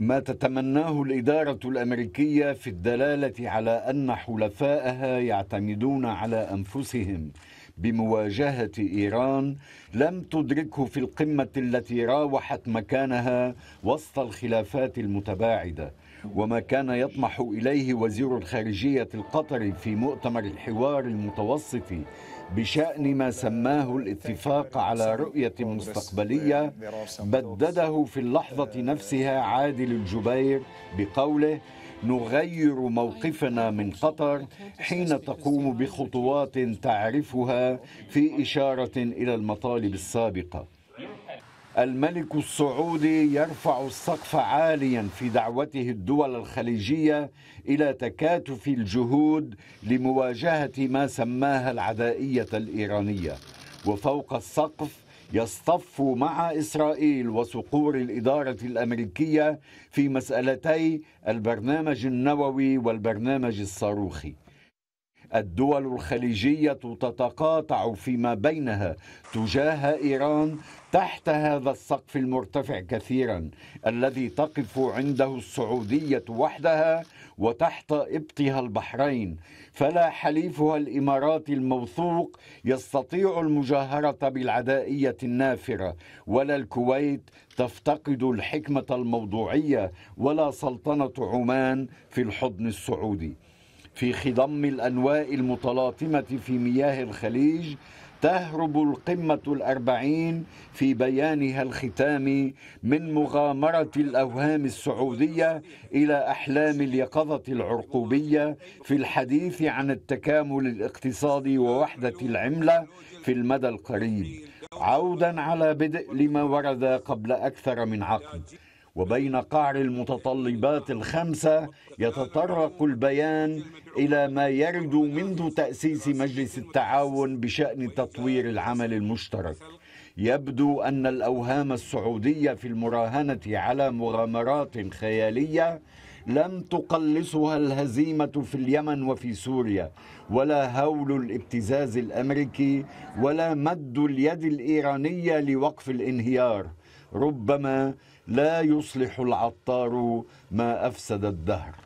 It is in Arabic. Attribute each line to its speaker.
Speaker 1: ما تتمناه الإدارة الأمريكية في الدلالة على أن حلفائها يعتمدون على أنفسهم بمواجهة إيران لم تدركه في القمة التي راوحت مكانها وسط الخلافات المتباعدة وما كان يطمح إليه وزير الخارجية القطري في مؤتمر الحوار المتوسطي بشأن ما سماه الاتفاق على رؤية مستقبلية بدده في اللحظة نفسها عادل الجبير بقوله نغير موقفنا من قطر حين تقوم بخطوات تعرفها في إشارة إلى المطالب السابقة الملك السعودي يرفع السقف عاليا في دعوته الدول الخليجيه الى تكاتف الجهود لمواجهه ما سماها العدائيه الايرانيه وفوق السقف يصطف مع اسرائيل وصقور الاداره الامريكيه في مسالتي البرنامج النووي والبرنامج الصاروخي الدول الخليجيه تتقاطع فيما بينها تجاه ايران تحت هذا السقف المرتفع كثيرا الذي تقف عنده السعوديه وحدها وتحت ابطها البحرين فلا حليفها الاماراتي الموثوق يستطيع المجاهره بالعدائيه النافره ولا الكويت تفتقد الحكمه الموضوعيه ولا سلطنه عمان في الحضن السعودي في خضم الأنواء المتلاطمة في مياه الخليج تهرب القمة الأربعين في بيانها الختامي من مغامرة الأوهام السعودية إلى أحلام اليقظة العرقوبية في الحديث عن التكامل الاقتصادي ووحدة العملة في المدى القريب عودا على بدء لما ورد قبل أكثر من عقد وبين قعر المتطلبات الخمسة يتطرق البيان إلى ما يرد منذ تأسيس مجلس التعاون بشأن تطوير العمل المشترك يبدو أن الأوهام السعودية في المراهنة على مغامرات خيالية لم تقلصها الهزيمة في اليمن وفي سوريا ولا هول الابتزاز الأمريكي ولا مد اليد الإيرانية لوقف الانهيار ربما لا يصلح العطار ما أفسد الدهر